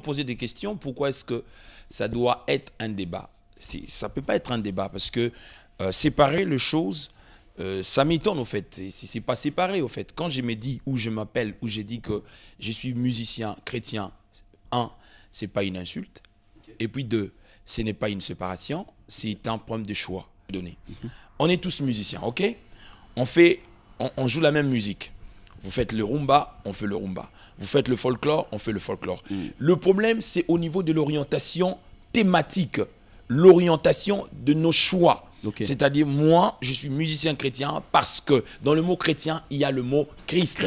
poser des questions. Pourquoi est-ce que ça doit être un débat Ça ne peut pas être un débat parce que euh, séparer les choses, euh, ça m'étonne au fait. si c'est pas séparé au fait. Quand je me dis où je m'appelle où j'ai dit que je suis musicien chrétien, un, c'est pas une insulte. Et puis deux, ce n'est pas une séparation, c'est un problème de choix donné. Mhm. On est tous musiciens, ok on, fait, on joue la même musique. Vous faites le rumba, on fait le rumba. Vous faites le folklore, on fait le folklore. Mm. Le problème, c'est au niveau de l'orientation thématique, l'orientation de nos choix. C'est-à-dire, moi, je suis musicien chrétien parce que dans le mot chrétien, il y a le mot Christ.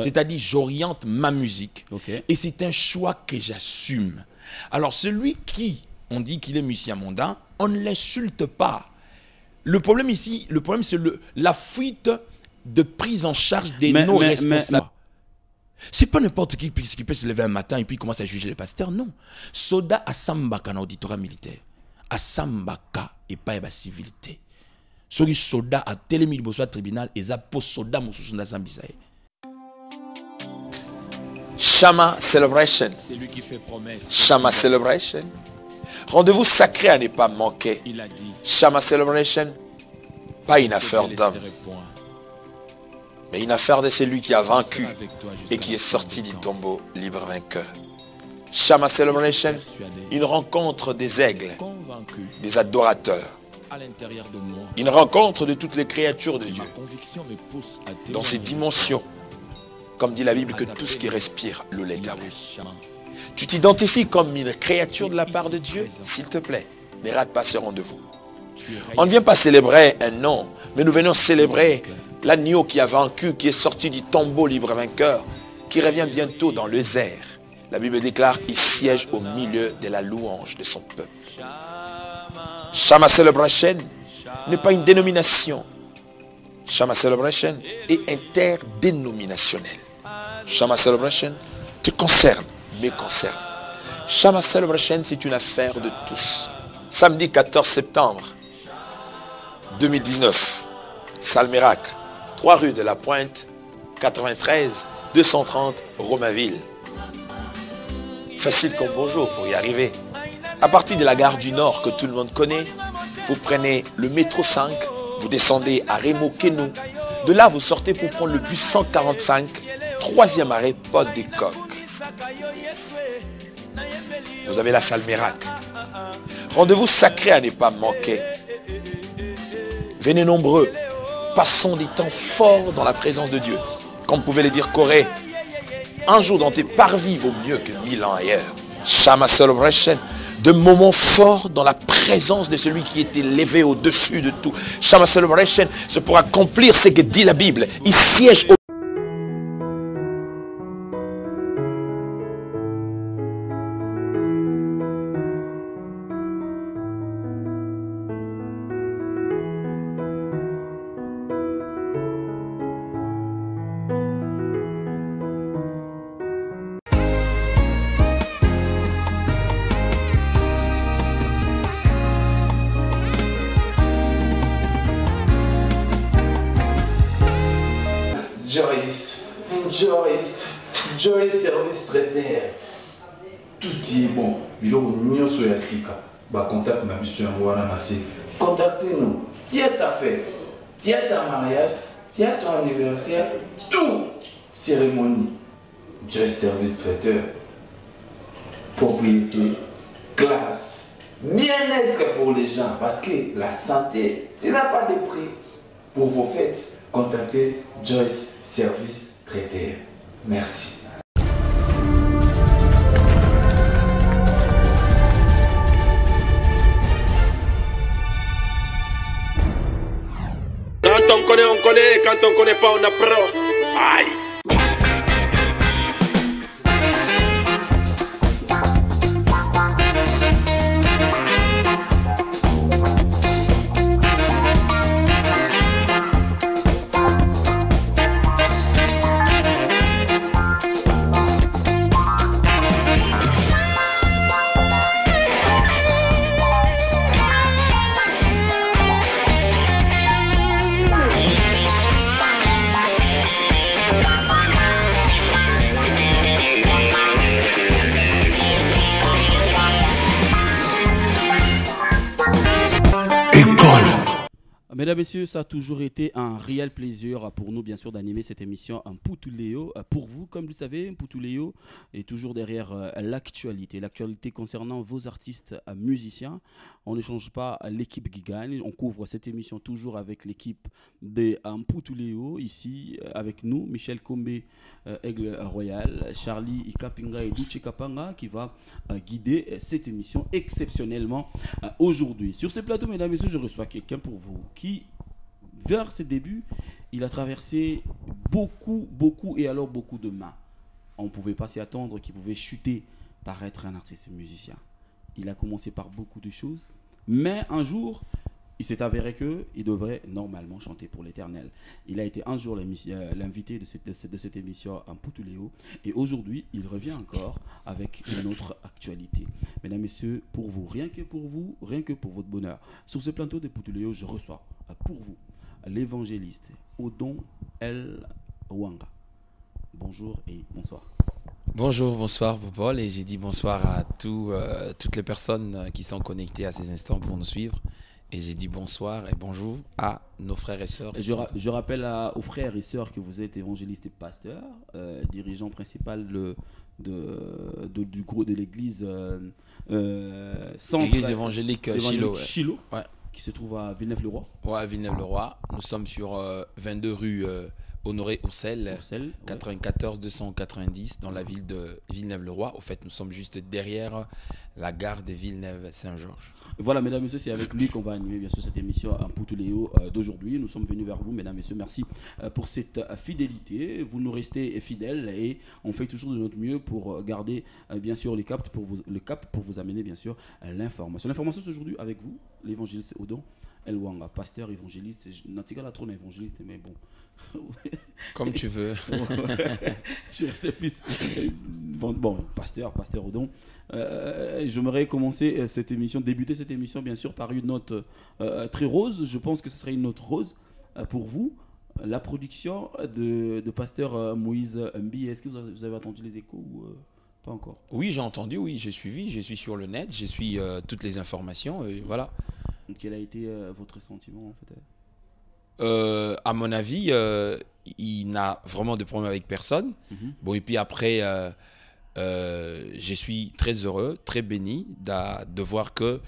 C'est-à-dire, j'oriente ma musique. Et c'est un choix que j'assume. Alors, celui qui, on dit qu'il est musicien mondain, on ne l'insulte pas. Le problème ici, le problème, c'est la fuite de prise en charge des non-responsables. C'est pas n'importe qui qui peut se lever un matin et puis commence à juger les pasteurs, non. Soda Sambaka en auditorat militaire. Asambaka et pas et civilité. soda a telemi tribunal, tribunal a post soda Moussou na Sambisae Shama Celebration. C'est lui qui fait promesse. Shama Celebration. Rendez-vous sacré à ne pas manquer. Il a dit. Shama Celebration. Pas une affaire d'homme mais une affaire de celui qui a vaincu et qui est sorti du tombeau libre vainqueur. Shama Celebration, une rencontre des aigles, des adorateurs, une rencontre de toutes les créatures de Dieu, dans ses dimensions, comme dit la Bible que tout ce qui respire le à lui. Tu t'identifies comme une créature de la part de Dieu, s'il te plaît, ne rate pas ce rendez-vous. On ne vient pas célébrer un nom, mais nous venons célébrer l'agneau qui a vaincu, qui est sorti du tombeau libre vainqueur, qui revient bientôt dans le zère La Bible déclare, il siège au milieu de la louange de son peuple. Shama Celebration n'est pas une dénomination. Shama Celebration est interdénominationnel. Shama Celebration te concerne, me concerne. Shama Celebration, c'est une affaire de tous. Samedi 14 septembre, 2019. Salmérac, 3 rue de la Pointe, 93 230 Romainville. Facile comme bonjour pour y arriver. À partir de la gare du Nord que tout le monde connaît, vous prenez le métro 5, vous descendez à rémo Keno. De là, vous sortez pour prendre le bus 145, troisième arrêt, Porte des Coques. Vous avez la salle Rendez-vous sacré à ne pas manquer. Venez nombreux. Passons des temps forts dans la présence de Dieu. Comme pouvait le dire Corée, un jour dans tes parvis vaut mieux que mille ans ailleurs. Shama Celebration, de moments forts dans la présence de celui qui était élevé au-dessus de tout. Shama Celebration, c'est pour accomplir ce que dit la Bible. Il siège au contactez nous tiens ta fête tiens ta mariage tiens ton anniversaire tout cérémonie Joyce service traiteur propriété classe bien-être pour les gens parce que la santé tu n'as pas de prix pour vos fêtes contactez Joyce Service Traiteur merci connaît, on connaît. Quand on connaît pas, on apprend. Aïe. Mesdames, Messieurs, ça a toujours été un réel plaisir pour nous, bien sûr, d'animer cette émission en putuléo euh, Pour vous, comme vous le savez, putuléo est toujours derrière euh, l'actualité. L'actualité concernant vos artistes euh, musiciens, on ne change pas l'équipe qui gagne. On couvre cette émission toujours avec l'équipe des Amputuléo ici euh, avec nous, Michel Combe, euh, Aigle Royal, Charlie Ikapinga et Luce Kapanga, qui va euh, guider cette émission exceptionnellement aujourd'hui. Sur ce plateau, mesdames et messieurs, je reçois quelqu'un pour vous qui, vers ses débuts, il a traversé beaucoup, beaucoup et alors beaucoup de mains. On ne pouvait pas s'y attendre qu'il pouvait chuter par être un artiste musicien. Il a commencé par beaucoup de choses, mais un jour, il s'est avéré que il devrait normalement chanter pour l'éternel. Il a été un jour euh, l'invité de, cette, émission en Poutuléo et aujourd'hui il revient encore avec une autre actualité. Mesdames, Messieurs, pour vous, rien que pour vous, rien que pour votre bonheur, sur ce plateau de Poutuléo, je reçois euh, pour vous l'évangéliste Odon El Wanga. Bonjour et bonsoir. Bonjour, bonsoir Paul et j'ai dit bonsoir à euh, toutes les personnes euh, qui sont connectées à ces instants pour nous suivre. Et j'ai dit bonsoir et bonjour à nos frères et sœurs. Je, rappelle aux frères et sœurs que vous êtes évangéliste et pasteur, euh, dirigeant principal de, du groupe de l'église euh, évangélique, Chilo, qui se trouve à Villeneuve-le-Roi. Ouais, à Villeneuve-le-Roi. Nous sommes sur 22 rue Honoré Oussel, 94 290 dans la ville de Villeneuve-le-Roi. Au fait, nous sommes juste derrière la gare de Villeneuve-Saint-Georges. Voilà, mesdames et messieurs, c'est avec lui qu'on va animer bien sûr cette émission à Poutoléo euh, d'aujourd'hui. Nous sommes venus vers vous, mesdames et messieurs. Merci euh, pour cette euh, fidélité. Vous nous restez fidèles et on fait toujours de notre mieux pour garder bien sûr les pour vous, le cap pour vous amener bien sûr l'information. L'information aujourd'hui avec vous, l'évangile c'est El pasteur, évangéliste. la trône évangéliste, mais bon. Comme tu veux. je restais plus. Euh, bon, pasteur, pasteur Odon. Euh, J'aimerais commencer euh, cette émission, débuter cette émission, bien sûr, par une note euh, très rose. Je pense que ce serait une note rose pour vous. La production de, pasteur Moïse Mbi, est-ce que vous avez, entendu les échos ou, pas encore. Oui, j'ai entendu, oui, j'ai suivi, je suis sur le net, je suis toutes les informations, voilà. Quel a été euh, votre sentiment en fait euh euh, à mon avis, il n'a vraiment de problème avec personne. Mhm. Bon, et puis après, je suis très heureux, très béni de voir que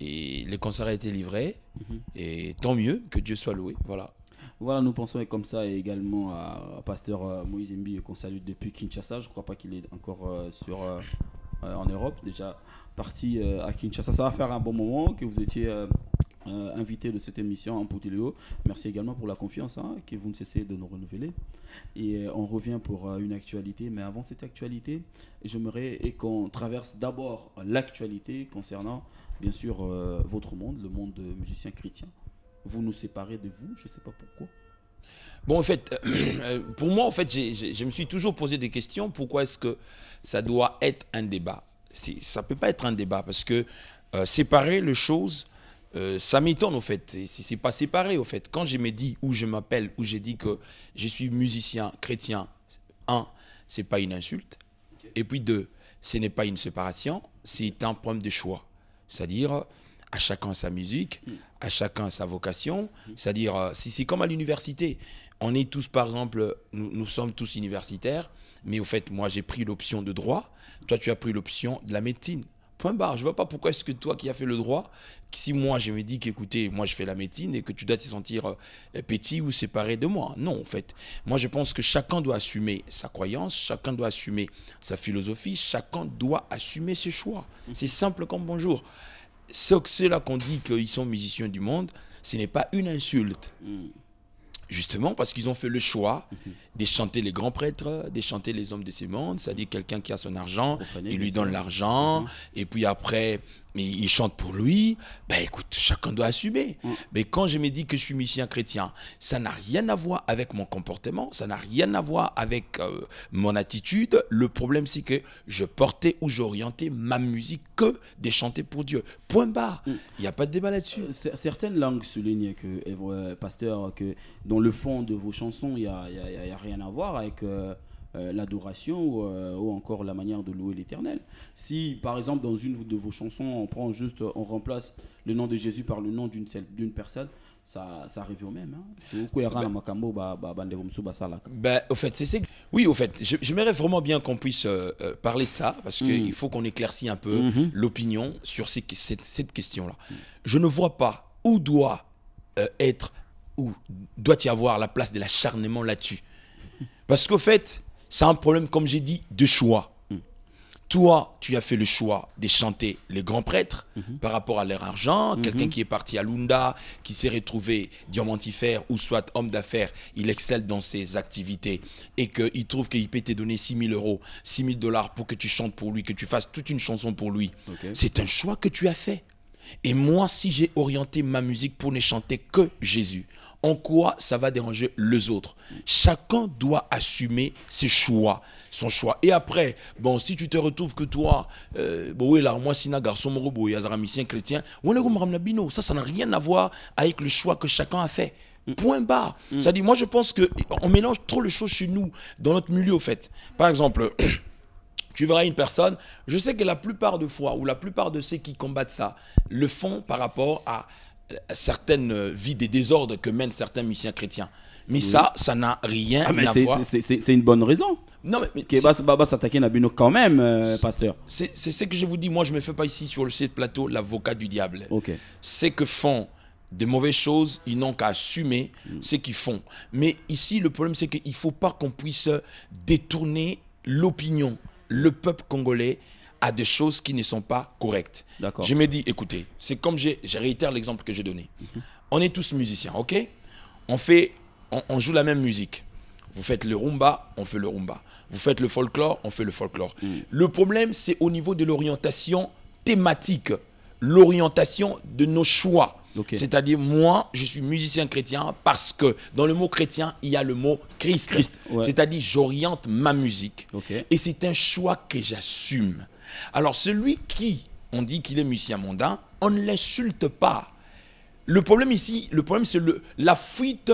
et les ont a été livrés mhm. Et tant mieux, que Dieu soit loué. Voilà. Voilà, nous pensons comme ça et également à, Pasteur Moïse Mbi qu'on salue depuis Kinshasa. Je ne crois pas qu'il est encore sur, en Europe. Déjà, parti euh, à Kinshasa. Ça va faire un bon moment que vous étiez euh, euh, invité de cette émission en Poutilio. Merci également pour la confiance hein, que vous ne cessez de nous renouveler. Et on revient pour une actualité. Mais avant cette actualité, j'aimerais qu'on traverse d'abord l'actualité concernant, bien sûr, votre monde, le monde musicien chrétien Vous nous séparez de vous, je ne sais pas pourquoi. Bon, en fait, pour moi, en fait, je me suis toujours posé des questions. Pourquoi est-ce que ça doit être un débat ça ne peut pas être un débat parce que euh, séparer les choses, euh, ça m'étonne au fait. Si C'est pas séparé au fait. Quand je me dis où je m'appelle ou j'ai dit que je suis musicien chrétien, un, c'est pas une insulte. Et puis deux, ce n'est pas une séparation, c'est un problème de choix. C'est-à-dire, à chacun sa musique, mm. à chacun sa vocation. C'est-à-dire, euh, si c'est comme à l'université. On est tous, par exemple, nous sommes tous universitaires. Mais au fait, moi, j'ai pris l'option de droit. Toi, tu as pris l'option de la médecine. Point barre. Je vois pas pourquoi est-ce que toi qui as fait le droit, si moi je me dis qu'écoutez, moi je fais la médecine et que tu dois te sentir euh, petit ou séparé de moi. Non, en fait. Moi je pense que chacun doit assumer sa croyance, chacun doit assumer sa philosophie, chacun doit assumer ses choix. Mhm. C'est simple comme bonjour. Ceux-là qu'on dit qu'ils sont musiciens du monde, ce n'est pas une insulte. Mhm. Justement, parce qu'ils ont fait le choix mhm. de chanter les grands prêtres, de chanter les hommes de ce monde, c'est-à-dire quelqu'un qui a son argent, il lui donne l'argent, mhm. et puis après, mais il chante pour lui, ben écoute, chacun doit assumer. Mm. Mais quand je me dis que je suis musicien chrétien, ça n'a rien à voir avec mon comportement, ça n'a rien à voir avec euh, mon attitude. Le problème, c'est que je portais ou j'orientais ma musique que de chanter pour Dieu. Point barre. Mm. Il n'y a pas de débat là-dessus. Euh, certaines langues soulignent que, euh, pasteur, que dans le fond de vos chansons, il n'y y a, rien à voir avec euh, l'adoration euh, ou, encore la manière de louer l'Éternel. Si, par exemple, dans une de vos chansons, on prend juste, on remplace le nom de Jésus par le nom d'une d'une personne, ça, ça arrive au même. Ben, au fait, c'est oui, au fait, j'aimerais vraiment bien qu'on puisse euh, parler de ça parce qu'il hmm. faut qu'on éclaircie un peu hmm. l'opinion sur cette, cette question-là. Je ne vois pas où doit être où doit y avoir la place de l'acharnement là-dessus. Parce qu'au fait, c'est un problème, comme j'ai dit, de choix. Mm. Toi, tu as fait le choix de chanter les grands prêtres mm-hmm. par rapport à leur argent. Mm-hmm. Quelqu'un qui est parti à Lunda, qui s'est retrouvé diamantifère ou soit homme d'affaires, il excelle dans ses activités et qu'il trouve qu'il peut te donner 6 000 euros, 6 000 dollars pour que tu chantes pour lui, que tu fasses toute une chanson pour lui. C'est un choix que tu as fait. Et moi, si j'ai orienté ma musique pour ne chanter que Jésus, en quoi ça va déranger les autres. Chacun doit assumer ses choix, son choix. Et après, bon, si tu te retrouves que toi, euh, bon, là, moi, si garçon morobo, yazaramicien chrétien, ça, ça n'a rien à voir avec le choix que chacun a fait. Mm. Point barre. Mm. Ça dit, moi, je pense que on mélange trop les choses chez nous, dans notre milieu, au fait. Par exemple. tu verras une personne, je sais que la plupart de fois, ou la plupart de ceux qui combattent ça, le font par rapport à certaines euh, vies des désordres que mènent certains missions chrétiens. Mais ça, ça n'a rien ah, à voir. C'est une bonne raison. Non, mais. mais s'attaquer quand même, euh, pasteur. C'est ce que je vous dis. Moi, je ne me fais pas ici sur le site plateau l'avocat du diable. Ok. C'est que font de mauvaises choses, ils n'ont qu'à assumer mm. ce qu'ils font. Mais ici, le problème, c'est qu'il ne faut pas qu'on puisse détourner l'opinion, le peuple congolais à des choses qui ne sont pas correctes. Je me dis, écoutez, c'est comme je réitère l'exemple que j'ai donné. Mhm. On est tous musiciens, ok on, fait, on, joue la même musique. Vous faites le rumba, on fait le rumba. Vous faites le folklore, on fait le folklore. Mm. Le problème, c'est au niveau de l'orientation thématique, l'orientation de nos choix. C'est-à-dire, moi, je suis musicien chrétien parce que dans le mot chrétien, il y a le mot Christ. C'est-à-dire, j'oriente ma musique. Et c'est un choix que j'assume. Alors celui qui, on dit qu'il est musicien mondain, on ne l'insulte pas. Le problème ici, le problème c'est la fuite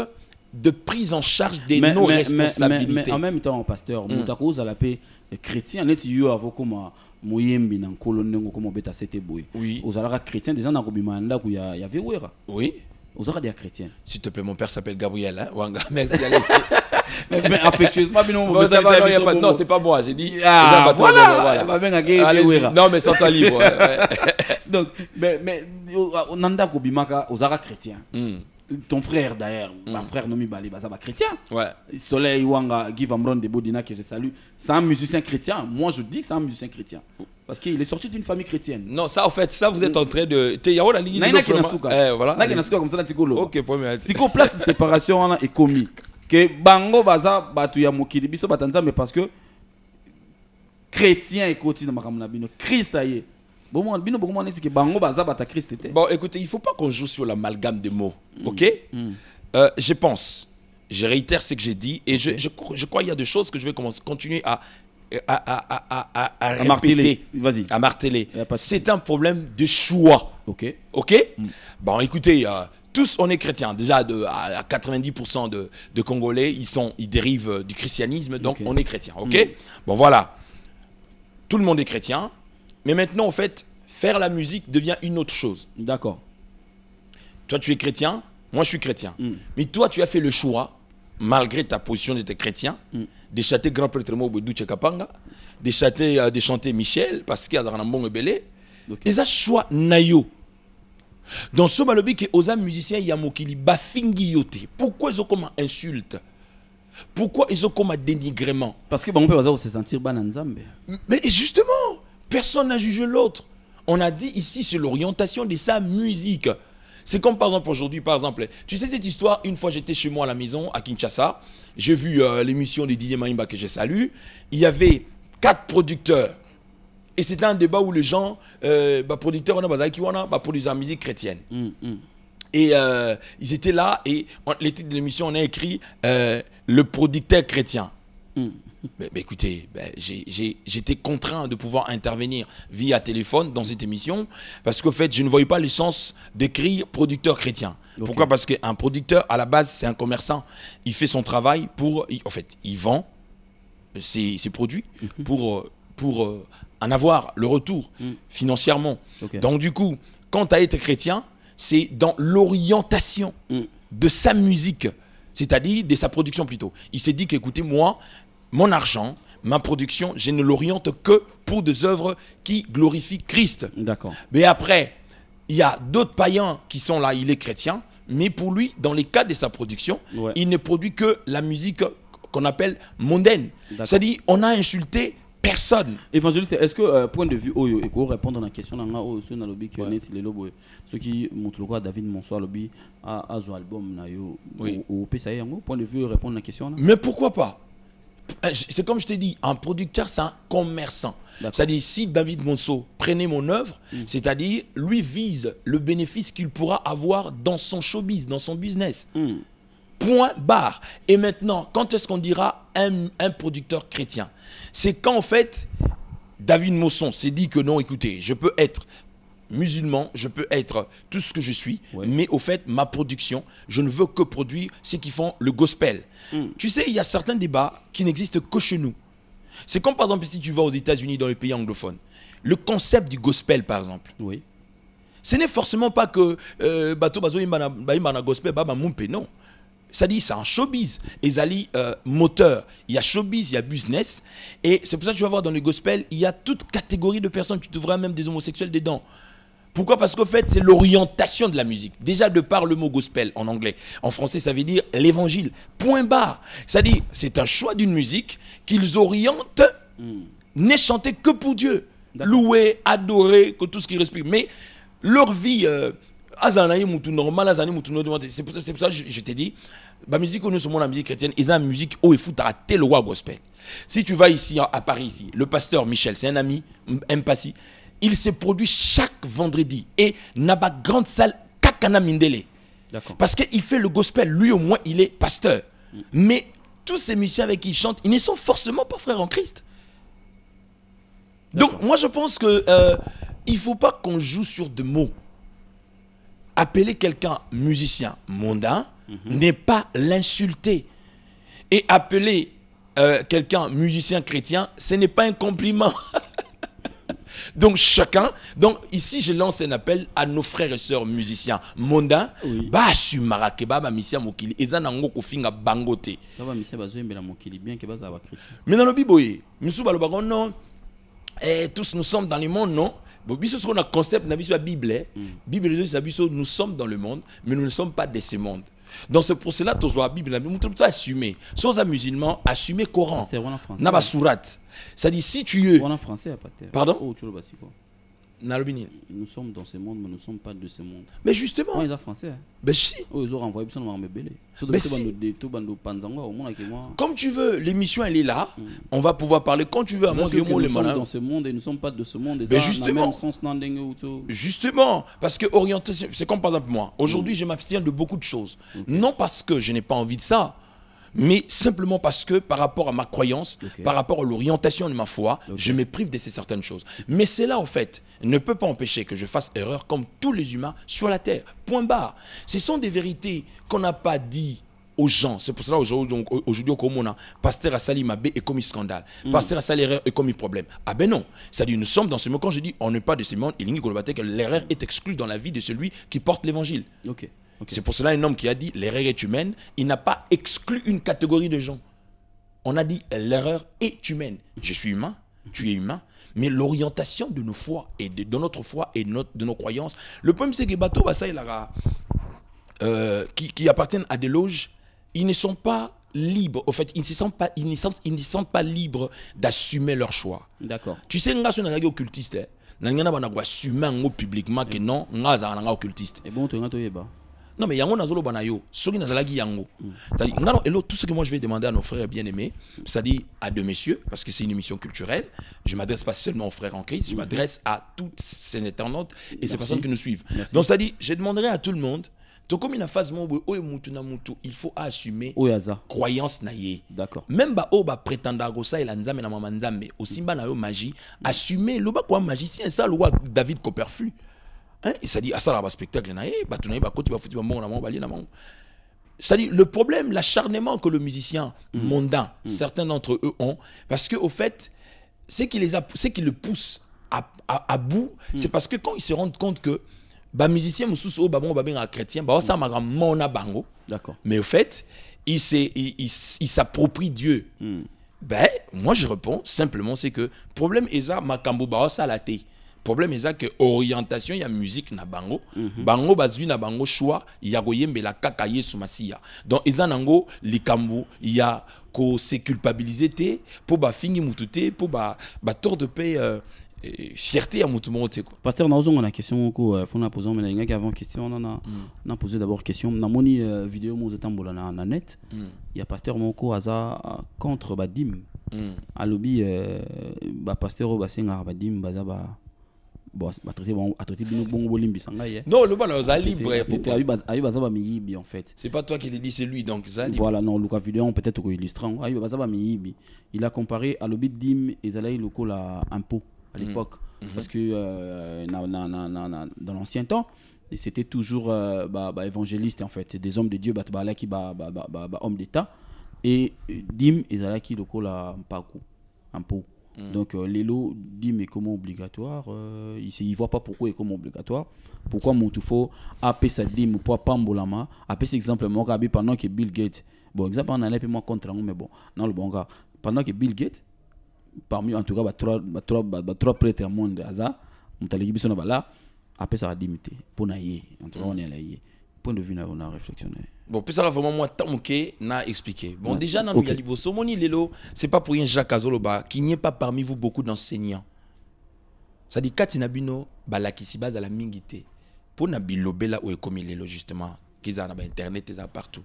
de prise en charge des mais, nos mais, responsabilités. Mais, en même temps, pasteur, cause à la paix chrétien, net yo avokoma moyembi na nkolo chrétiens, okoma beta sete boye. Oui. Ozalaka chrétien déjà na kobima ya ya vewera. Oui. des chrétiens. S'il te plaît, mon père s'appelle Gabriel hein? merci d'aller. affectueusement, mais non, bon, pas, non, c'est pas moi, j'ai dit. Ah, bah, voilà, voilà. non, mais sans toi libre. Donc, mais, mais, on euh, anda kobimaka, ozara chrétien. Hmm. ton frère d'ailleurs, mm. ma frère Nomi Bali va chrétien. Ouais. Soleil Wanga, Guy Vambron de Bodina que je salue, c'est un musicien chrétien. Moi je dis c'est un musicien chrétien. Parce qu'il est sorti d'une famille chrétienne. Non, ça en fait, ça vous êtes en train de. T'es Yahoo la ligne de. Naina Kinasuka. Eh, voilà. comme ça, Tikolo. Ok, premier. qu'on place de séparation, on a commis. Que bango baza batu ya mokili biso mais mais parce que chrétien et na ma na bino bon aye bino bokomona neti que bango baza bata Christ était bon écoutez il faut pas qu'on joue sur l'amalgame de mots mm. ok mm. Euh, je pense je réitère ce que j'ai dit et je, je, je, crois qu'il y a des choses que je vais commencer, continuer à euh, à, à, à, à, répéter, Vas-y. À marteler. C'est un problème de choix. OK. OK mm. Bon, écoutez, euh, tous on est chrétien. Déjà de, à 90% de, Congolais, ils, sont, ils dérivent euh, du christianisme, donc on est chrétien. Ok mm. Bon voilà, tout le monde est chrétien, mais maintenant en fait, faire la musique devient une autre chose. D'accord. Toi tu es chrétien, moi je suis chrétien. Mm. Mais toi tu as fait le choix, malgré ta position d'être chrétien, mm. de chanter Grand Prêtre Tremont Kapanga, de chanter, euh, de chanter Michel, parce qu'il y a un bon belé. Et ça choix nayo donc ce balobi que musicien ya mokili bafingi Pourquoi ils pourquoi comme insulte pourquoi comme dénigrement parce que bon, on peut se sentir bananzambe. mais justement personne n'a jugé l'autre on a dit ici c'est l'orientation de sa musique c'est comme par exemple aujourd'hui, par exemple, tu sais cette histoire, une fois j'étais chez moi à la maison à Kinshasa, j'ai vu euh, l'émission de Didier Maimba que j'ai salue, il y avait quatre producteurs et c'était un débat où les gens, euh, bah, producteurs, on a qui on a, bah, la musique chrétienne. Mm, mm. Et euh, ils étaient là et les titres de l'émission, on a écrit euh, Le producteur chrétien. Mm. écoutez, ben, j'étais contraint de pouvoir intervenir via téléphone dans cette émission parce qu'en fait, je ne voyais pas le sens d'écrire producteur chrétien. Pourquoi Parce qu'un producteur, à la base, c'est un commerçant. Il fait son travail pour. en fait, il vend ses, produits mhm. pour, pour en avoir le retour mm. financièrement. Donc du coup, quant à être chrétien, c'est dans l'orientation mm. de sa musique, c'est-à-dire de sa production plutôt. Il s'est dit qu'écoutez, moi, mon argent, ma production, je ne l'oriente que pour des œuvres qui glorifient Christ. D'accord. Mais après, il y a d'autres païens qui sont là, il est chrétien, mais pour lui, dans les cas de sa production, il ne produit que la musique qu'on appelle mondaine. C'est-à-dire, on a insulté personne. Évangéliste, est-ce que, euh, point de vue, Oyo, et à la question, ce ceux le qui montre quoi, David Monsoir, lobby, à son album, au PSA, point de vue, répondre à la question. Mais pourquoi pas euh, c'est comme je t'ai dit, un producteur, c'est un commerçant. C'est-à-dire, si David Monceau prenait mon œuvre, mm. c'est-à-dire, lui vise le bénéfice qu'il pourra avoir dans son showbiz, dans son business. Mm. Point barre. Et maintenant, quand est-ce qu'on dira un, producteur chrétien C'est quand, en fait, David Mosson s'est dit que non, écoutez, je peux être musulman, je peux être tout ce que je suis, mais au fait, ma production, je ne veux que produire ceux qui font le gospel. Hmm. Tu sais, il y a certains débats qui n'existent que chez nous. C'est comme par exemple si tu vas aux États-Unis dans les pays anglophones. Le concept du gospel, par exemple. Oui. Ce n'est forcément pas que euh, Bato Bazo Gospel, Baba mumpe non. Ça dit, c'est un showbiz. Et euh, moteur. Il y a showbiz, il y a business. Et c'est pour ça que tu vas voir dans le gospel, il y a toute catégorie de personnes. Tu trouveras même des homosexuels dedans. Pourquoi Parce qu'au fait, c'est l'orientation de la musique. Déjà, de par le mot gospel en anglais. En français, ça veut dire l'évangile. Point barre. Ça dit, c'est un choix d'une musique qu'ils orientent, hmm. n'est chanté que pour Dieu. Louer, adorer, que tout ce qui respire. Mais leur vie. Euh, c'est pour ça, que je t'ai dit, la musique, nous sommes la musique chrétienne, ils ont une musique où il faut tel le roi gospel. Si tu vas ici, à Paris, ici, le pasteur Michel, c'est un ami, Mpassi, il se produit chaque vendredi. Et n'a pas grande salle, Kakana Mindele. Parce qu'il fait le gospel, lui au moins, il est pasteur. Mm. Mais tous ces musiciens avec qui il chante, ils ne sont forcément pas frères en Christ. Donc, moi, je pense que euh, il faut pas qu'on joue sur des mots. Appeler quelqu'un musicien mondain, Mhm. n'est pas l'insulter. Et appeler euh, quelqu'un musicien chrétien, ce n'est pas un compliment. Donc chacun, donc ici je lance un appel à nos frères et sœurs musiciens. Monda, su marakeba ba misia mokili. Eza nango kofinga bangote. Baba misia à mokili bien baza ba critique. Mais dans le biboye, Monsieur balobako non. Eh, tous nous sommes dans le monde, non Biso ce qu'on a concept na biso la Bible, eh. mm. Bible nous sommes dans le monde, mais nous ne sommes pas de ce monde donc ce la bible tu as assumé, assume tu musulman assume coran c'est-à-dire si tu veux pardon oh, nous sommes dans ce monde, mais nous ne sommes pas de ce monde. Mais justement. Oh, ils sont français. Hein. Mais si. Oh, ils ont renvoyé ça dans Mais Comme tu veux, l'émission elle est là. Mm. On va pouvoir parler quand tu veux. moi, Nous sommes dans ce monde et nous ne sommes pas de ce monde. Mais justement. Justement, parce que orienter, c'est comme par exemple moi. Aujourd'hui, mm. je m'abstiens de beaucoup de choses. Non parce que je n'ai pas envie de ça, mais simplement parce que par rapport à ma croyance, par rapport à l'orientation de ma foi, je me prive de ces certaines choses. Mais cela, en fait, ne peut pas empêcher que je fasse erreur comme tous les humains sur la terre. Point barre. Ce sont des vérités qu'on n'a pas dit aux gens. C'est pour cela aujourd'hui, aujourd'hui au a Pasteur Assali Mabé est commis scandale. Mm. Pasteur Assali erreur est commis problème. Ah ben non. C'est-à-dire, nous sommes dans ce moment Quand je dis on n'est pas de ce monde, il n'y que l'erreur est exclue dans la vie de celui qui porte l'évangile. C'est pour cela un homme qui a dit l'erreur est humaine, il n'a pas exclu une catégorie de gens. On a dit l'erreur est humaine. Je suis humain, tu es humain, mais l'orientation de nos foi et de, notre foi et notre, de nos croyances. Le problème, c'est que Les Bassa euh, qui, appartiennent à des loges, ils ne sont pas libres. Au fait, ils ne se sentent pas, ils ne pas libres d'assumer leur choix. D'accord. Tu sais, nous sommes occultistes. Nous avons assumé publiquement que eh. non, nous sommes occultistes. Et eh bon, tu non, mais yango nazolo banayo. Soki nazalagi yango. C'est-à-dire, tout ce que moi je vais demander à nos frères bien-aimés, c'est-à-dire à deux messieurs, parce que c'est une émission culturelle. Je m'adresse pas seulement aux frères en crise, je m'adresse à toutes ces internautes et ces personnes qui nous suivent. Donc, c'est-à-dire, je demanderai à tout le monde, tokomi na phase il faut assumer la croyance na d'accord même ba ça, il a nzambe na mama nzambe osimba mm. na yo magie le loba quoi magicien roi david copperflu c'est-à-dire hein, asala ah, ba spectacle na ye eh, bato na ye bakoti bafuti bambongo na bango balie na bango c'est-à-dire le problème l'acharnement que le musicien mm. mondain mm. certains d'entre eux ont parce que au fait c'est qui les a c'est qui le pousse à, à, à bout mm. c'est parce que quand ils se rendent compte que bah musicien oh, bah bon bah bien chrétien bah oh, ça makambo na bango d'accord mais au fait il s'approprie Dieu ben moi je réponds simplement c'est que problème eza makambo ba oh, l'a te problème est que orientation a musique na bango mm -hmm. bango bazui na bango choix ya koyembela kaka yesu masia donc eza nango likambo ko se culpabiliser té pour mutu fingi mututé pour ba de pay euh, euh, fierté à mutu moko quoi pasteur na question moko euh, faut na poser mais nalingaki avant question nana mm. na poser d'abord question moni vidéo mo ozotambola na, na net mm. a pasteur moko aza contre dim mm. alobi bapasteur pasteur basengaka badime baza ba bon traité bon atraité bino bon, bolimbi sanga non le bala za libre il ayiba ayiba za ba en fait c'est pas toi qui le dit c'est lui donc za libre voilà non Luca Vidéon peut-être qu'il illustre ayiba za ba miyibi il a comparé à l'obit dim et zalaï loko la pot à mhm. l'époque mm -hmm. parce que euh, na, na, na, na, dans l'ancien temps c'était toujours euh, bah, bah, évangéliste en fait des hommes de Dieu bah, bah, qui bah, bah, bah, bah, bah, hommes d'état et euh, dim et zalaï qui loko la un impôt Mm. Donc euh, Lelo dit mais comment obligatoire euh, Il ne voit pas pourquoi et comment obligatoire. Pourquoi Moutufo a payé sa dîme pour Pambolama A payé cet exemple pendant que Bill Gates. Bon, exemple, on a allait moi contre mais bon, non le bon gars. Pendant que Bill Gates, parmi en tout cas, bah, trois, bah, trois, bah, bah trois prêtres au monde, Aza, on t'a dit que là, a ça sa dimiter. Pour naïe, en tout cas, mm. on est là point de vue on a réfléchi. bon puis ça là vraiment moi tant moke na expliqué bon ouais. déjà nanu okay. ya liboso omoni lelo c'est pas pour rien jacques azoloba qui n'y est pas parmi vous beaucoup d'enseignants cestadi kati na bino balakisi bazala la mingité pour na bilobela est ekomi lelo justement qu'ils Internet, internet ils a partout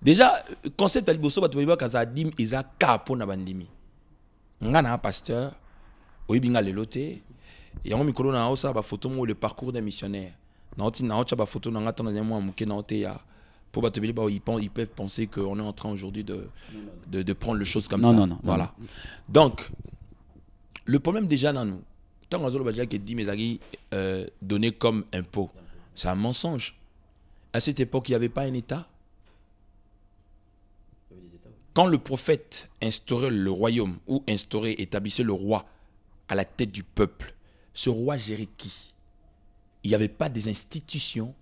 déjà concept ya liboso bato bayebaka azala dime eza ka mpo na bandimi nga na pasteur oyebi nga lelo te yango mikolo na osala photo mon le parcours d'un missionnaire ils peuvent penser qu'on est en train aujourd'hui de, prendre les choses comme ça voilà donc le problème déjà tant nous, déjà dit euh, comme impôt c'est un mensonge à cette époque il n'y avait pas un état quand le prophète instaurait le royaume ou instaurait, établissait le roi à la tête du peuple, ce roi gérait qui il n'y avait pas des institutions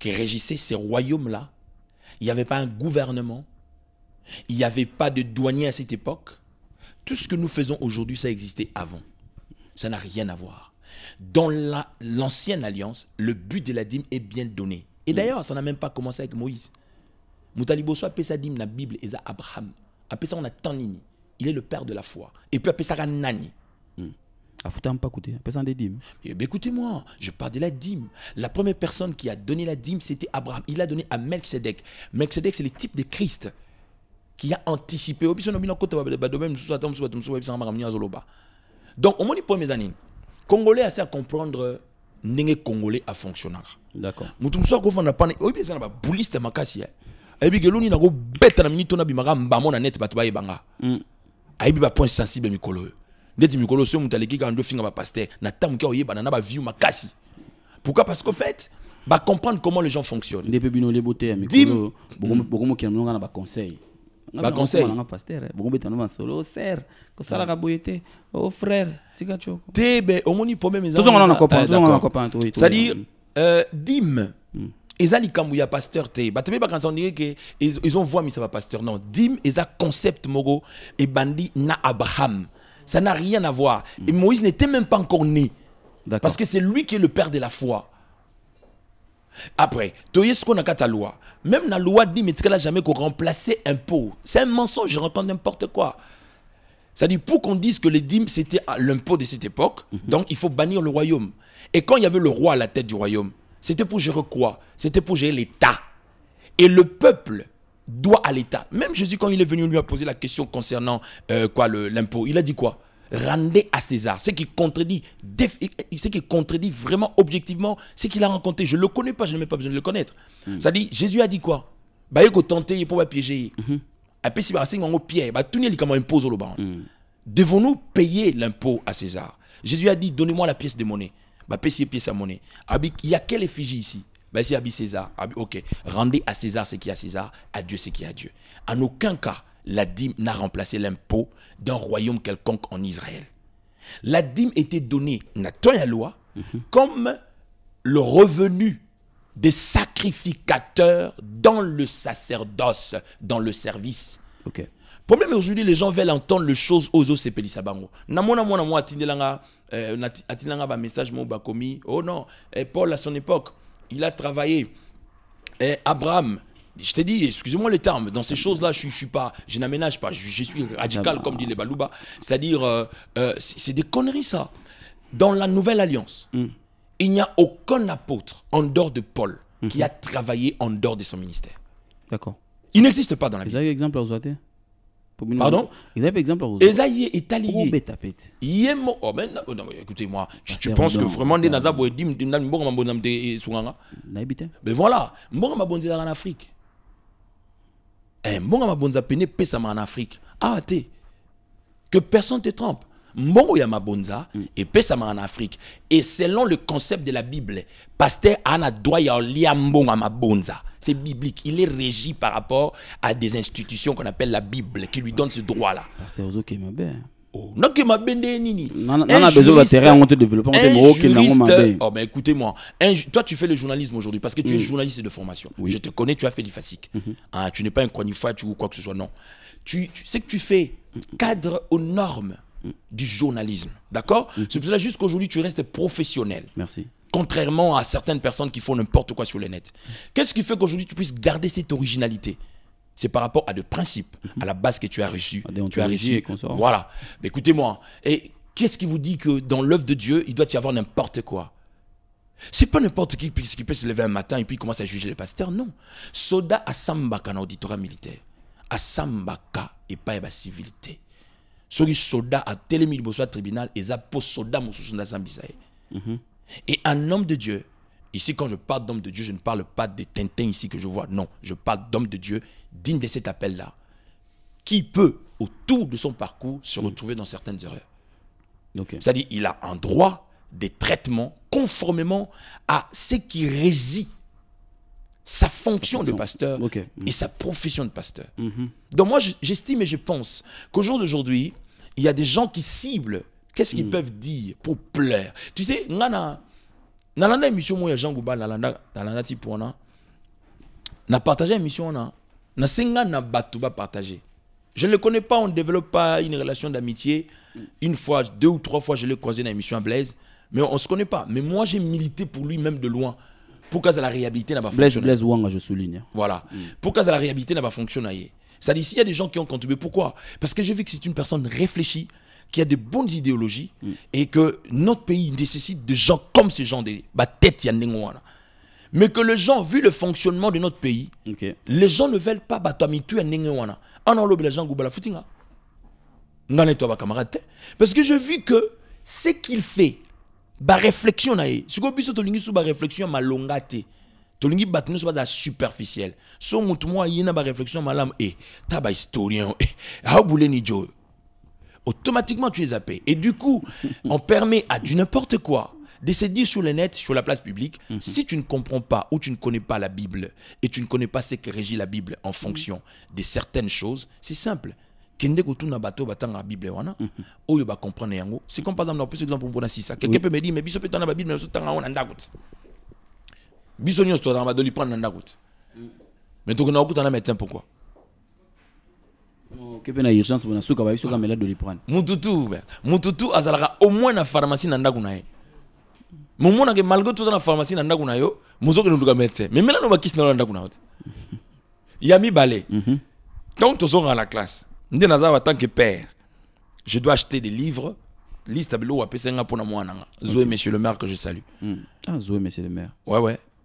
qui régissaient ces royaumes-là. Il n'y avait pas un gouvernement. Il n'y avait pas de douaniers à cette époque. Tout ce que nous faisons aujourd'hui, ça existait avant. Ça n'a rien à voir. Dans l'ancienne alliance, le but de la dîme est bien donné. Et mm. d'ailleurs, ça n'a même pas commencé avec Moïse. Moutaliboso appelé sa dîme la Bible et Abraham. Appelle ça on a Tanini. Il est le père de la foi. Et puis appelé ça Nani afuta mpakute apesa nde dîme écoutez-moi je parle de la dîme la première personne qui a donné la dîme c'était Abraham il a donné à Melchisédek. Melchisédek, c'est le type de Christ qui a anticipé obiso na bino kota badobe mosusu ata mosusu bato mosusu bayebisanga makambo nyonso azoloba donc omoni point mes anini congolais assez à comprendre ndenge congolais afonctionnaka motu mosusu akofanda pana oyebi eza na babuliste makasi ye ayebi ke eloni na minito nabimaka mbamo na nete bato bayebanga ayebi point sensible mikolo oyo ndeti mikolo so mutu aleki kaka nde bapaster na pas ke oyebana na bavieux makasi pourquoi parce qu'au fait comprendre comment les gens fonctionnent nde bino conseil. ya mikolo bokomokela un conseil. baconseil frère un conseil. Ah, euh, hmm. likambo ya pasteur te bato mpe bakanisa ke conseil. bapasteur non dim eza concept moko ebandi na abraham ça n'a rien à voir. Et hmm. Moïse n'était même pas encore né. Parce que c'est lui qui est le père de la foi. Après, ce qu'on dans ta loi. Même la loi dit, mais tu n'as jamais qu'on remplacer un C'est un mensonge, je j'entends n'importe quoi. Ça dit dire pour qu'on dise que les dîmes, c'était l'impôt de cette époque, mhm. donc il faut bannir le royaume. Et quand il y avait le roi à la tête du royaume, c'était pour gérer quoi C'était pour gérer l'État. Et le peuple doit à l'État. Même Jésus, quand il est venu, lui a posé la question concernant euh, quoi l'impôt. Il a dit quoi Rendez à César. Ce qui contredit, ce qui contredit vraiment objectivement ce qu'il a rencontré. Je ne le connais pas, je n'ai même pas besoin de le connaître. Hmm. Ça dit, Jésus a dit quoi Bah, il tenter pour piéger. Mhm. Après, si on pierre, bah, tout le impose au banc. Hmm. Devons-nous payer l'impôt à César Jésus a dit, donnez-moi la pièce de monnaie. Bah, pièce à monnaie. Ah, il y a quelle effigie ici Vas-y, Abi César. ok. Rendez à César ce qui est à César, à Dieu ce qui est à Dieu. En aucun cas, la dîme n'a remplacé l'impôt d'un royaume quelconque en Israël. La dîme était donnée, Nathan la loi, mhm. comme le revenu des sacrificateurs dans le sacerdoce, dans le service. ok Problème aujourd'hui, les gens veulent entendre les choses aux os et sabango. Namona mona mwa atindelanga, eh, atinelanga, ba message mo bakomi. Oh non, eh, Paul à son époque, il a travaillé. Et Abraham, je t'ai dit, excusez-moi les termes, dans ces choses-là, je, suis pas, je n'aménage pas, je, suis radical, comme dit les Balouba. C'est-à-dire, euh, euh, c'est des conneries, ça. Dans la Nouvelle Alliance, mm. il n'y a aucun apôtre en dehors de Paul qui mm-hmm. a travaillé en dehors de son ministère. D'accord. Il n'existe pas dans la Bible. Vous avez exemple à Pardon exemple Ezaïe Italié. Yemo. Oh, mais non, mais écoutez-moi. Tu, tu penses que vraiment des Nazab ou Edim, Dimnal, Mbongo Mabonam de Souranga Mais voilà. Mbongo Mabonzi en Afrique. Eh, Mbongo Mabonza Pene Pesama en Afrique. Ah, t'es. Que personne te trompe mbongo ya mabonza mm. en afrique et selon le concept de la bible pasteur ana droit ya mbongo c'est biblique il est régi par rapport à des institutions qu'on appelle la bible qui lui donne ce droit là pasteur ozokema Oh, non que ma nini. Non, a besoin de terrain en développement. Oh, mais écoutez-moi. Toi, tu fais le journalisme aujourd'hui parce que tu es mm. journaliste de formation. Je te connais, tu as fait du l'IFASIC. Mm-hmm. Ah, tu n'es pas un tu ou quoi que ce soit, non. Tu, sais que tu fais cadre aux normes du journalisme. D'accord mhm. C'est pour cela qu'aujourd'hui tu restes professionnel. Merci. Contrairement à certaines personnes qui font n'importe quoi sur le net. Qu'est-ce qui fait qu'aujourd'hui, tu puisses garder cette originalité c'est par rapport à des principes, mhm. à la base que tu as reçue. Tu as reçu. Et voilà. Écoutez-moi. Et qu'est-ce qui vous dit que dans l'œuvre de Dieu, il doit y avoir n'importe quoi c'est pas n'importe qui qui peut se lever un matin et puis commence à juger les pasteurs, non. Soda asambaka na auditorat militaire. Asambaka et pas civilité soldat à à mille tribunal mhm. et un homme de dieu Ici, quand je parle d'homme de Dieu, je ne parle pas des tintins ici que je vois. Non, je parle d'homme de Dieu digne de cet appel-là. Qui peut, autour de son parcours, se mhm. retrouver dans certaines erreurs. C'est-à-dire, il a un droit des traitements conformément à ce qui régit sa fonction, de pasteur et sa profession de pasteur. Mhm. Donc moi, j'estime et je pense qu'au jour d'aujourd'hui, il y a des gens qui ciblent. Qu'est-ce qu'ils mm. peuvent dire pour plaire Tu sais, ngana nalanda émission moya Jean Gouba nalanda nalanda type a, na une émission a na singa na bato partager. Je ne le connais pas, on ne développe pas une relation d'amitié. Une fois, deux ou trois fois, je l'ai croisé dans une émission à Blaise, mais on ne se connaît pas. Mais moi, j'ai milité pour lui, même de loin. Pour qu'à mm. la réhabilité n'a pas fonctionné. Blaise Wang, je souligne. Voilà. Pour qu'à la réhabilité n'a pas fonctionné. C'est-à-dire, s'il y a des gens qui ont contribué, pourquoi Parce que j'ai vu que c'est une personne réfléchie, qui a de bonnes idéologies, mm. et que notre pays nécessite de gens comme ces gens, des bah, tête mais que les gens, vu le fonctionnement de notre pays, les gens ne veulent pas bah, les gens camarade. Parce que j'ai vu que ce qu'il fait, ba réflexion nae. Si une réflexion, ma tolingi bato nyonso baza superficiel so motu moko une na bareflexion malamu e ta bahistorien eh, aobuleni jo automatiquement tu es zappé. Et du coup, on permet à du n'importe quoi de se dire sur le net, sur la place publique, mhm. si tu ne comprends pas ou tu ne connais pas la Bible et tu ne connais pas ce que régit la Bible en fonction de certaines choses, c'est simple. Kende bateau bato batanga la Bible wana, mhm. oyo ba comprendre yango. C'est comme par exemple, exemple pour Quelqu'un peut me dire, mais biso peut tanga la Bible, mais biso tanga on dans nyonso tozalaka badoliprendre na ndako te tu mm. tokende kokutana médecin pourquoi oke mpe na urgence mpona suka bayebi soki amela doliprane mututu mututu azalaka au moins na pharmacie na ndako mon ye que malgré toza la pharmacie na ndako na yo mozokende oluka médecin me melano nous nalo na ndako na yami balé ya tu ntango à la classe nde naza ba tant que père je dois acheter des livres liste tableau à apesanga pour na mwana nanga monsieur le maire que je salue mm. ah zoé monsieur le maire ouais ouais